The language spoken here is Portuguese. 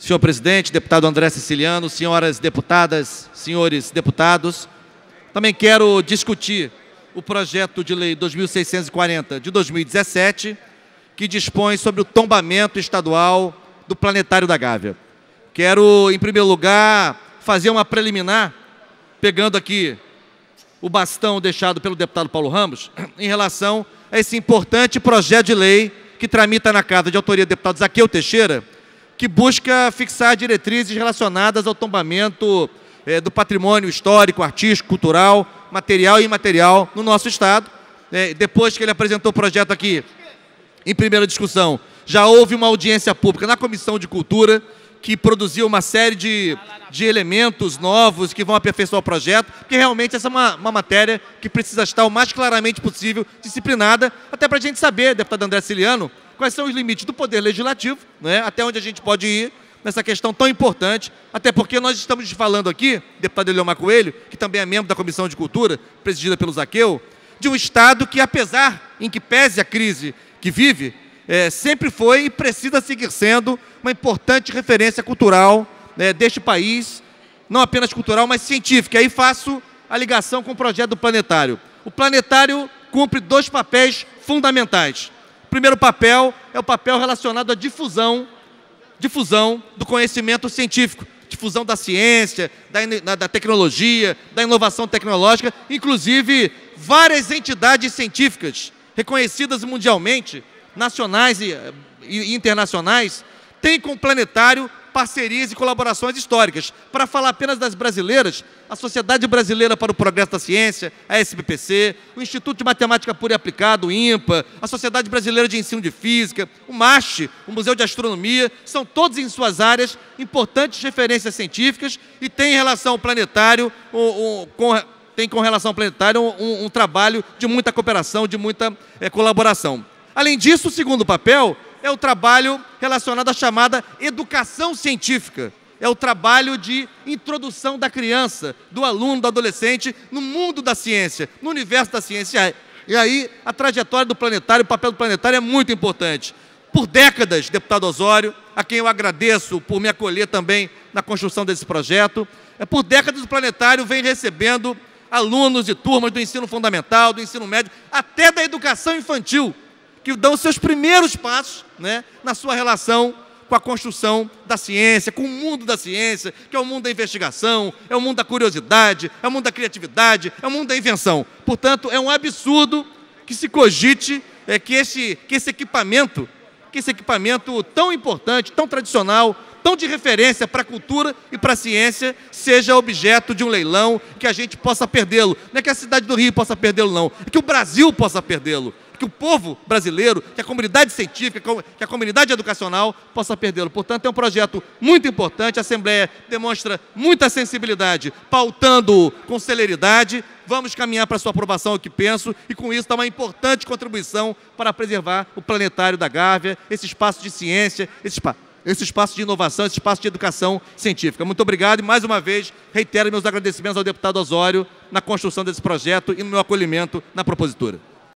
Senhor presidente, deputado André Siciliano, senhoras deputadas, senhores deputados, também quero discutir o projeto de lei 2640 de 2017, que dispõe sobre o tombamento estadual do Planetário da Gávea. Quero, em primeiro lugar, fazer uma preliminar, pegando aqui o bastão deixado pelo deputado Paulo Ramos, em relação a esse importante projeto de lei que tramita na Casa de Autoria do deputado Zaqueu Teixeira, que busca fixar diretrizes relacionadas ao tombamento é, do patrimônio histórico, artístico, cultural, material e imaterial no nosso Estado. É, depois que ele apresentou o projeto aqui, em primeira discussão, já houve uma audiência pública na Comissão de Cultura, que produziu uma série de, de elementos novos que vão aperfeiçoar o projeto, porque realmente essa é uma, uma matéria que precisa estar o mais claramente possível disciplinada, até para a gente saber, deputado André Ciliano, quais são os limites do poder legislativo, né, até onde a gente pode ir nessa questão tão importante, até porque nós estamos falando aqui, deputado Eliomar Coelho, que também é membro da Comissão de Cultura, presidida pelo Zaqueu, de um Estado que, apesar, em que pese a crise que vive, é, sempre foi e precisa seguir sendo uma importante referência cultural né, deste país, não apenas cultural, mas científica. E aí faço a ligação com o projeto do Planetário. O Planetário cumpre dois papéis fundamentais primeiro papel é o papel relacionado à difusão, difusão do conhecimento científico, difusão da ciência, da, da tecnologia, da inovação tecnológica, inclusive várias entidades científicas reconhecidas mundialmente, nacionais e, eh, e internacionais, têm como planetário parcerias e colaborações históricas. Para falar apenas das brasileiras, a Sociedade Brasileira para o Progresso da Ciência, a SBPC, o Instituto de Matemática Pura e Aplicada, o INPA, a Sociedade Brasileira de Ensino de Física, o MASH, o Museu de Astronomia, são todos em suas áreas importantes referências científicas e têm relação ao planetário, com, tem com relação ao planetário um, um, trabalho de muita cooperação, de muita é, colaboração. Além disso, o segundo papel é o trabalho relacionado à chamada educação científica. É o trabalho de introdução da criança, do aluno, do adolescente no mundo da ciência, no universo da ciência. E aí a trajetória do planetário, o papel do planetário é muito importante. Por décadas, deputado Osório, a quem eu agradeço por me acolher também na construção desse projeto, é por décadas o planetário vem recebendo alunos e turmas do ensino fundamental, do ensino médio, até da educação infantil, que dão seus primeiros passos né, na sua relação com a construção da ciência, com o mundo da ciência, que é o mundo da investigação, é o mundo da curiosidade, é o mundo da criatividade, é o mundo da invenção. Portanto, é um absurdo que se cogite é, que, esse, que esse equipamento, que esse equipamento tão importante, tão tradicional, tão de referência para a cultura e para a ciência seja objeto de um leilão, que a gente possa perdê-lo. Não é que a cidade do Rio possa perdê-lo, não. É que o Brasil possa perdê-lo que o povo brasileiro, que a comunidade científica, que a comunidade educacional possa perdê-lo. Portanto, é um projeto muito importante. A Assembleia demonstra muita sensibilidade, pautando com celeridade. Vamos caminhar para sua aprovação, é o que penso, e com isso dá uma importante contribuição para preservar o planetário da Gávea, esse espaço de ciência, esse espaço esse espaço de inovação, esse espaço de educação científica. Muito obrigado e, mais uma vez, reitero meus agradecimentos ao deputado Osório na construção desse projeto e no meu acolhimento na propositura.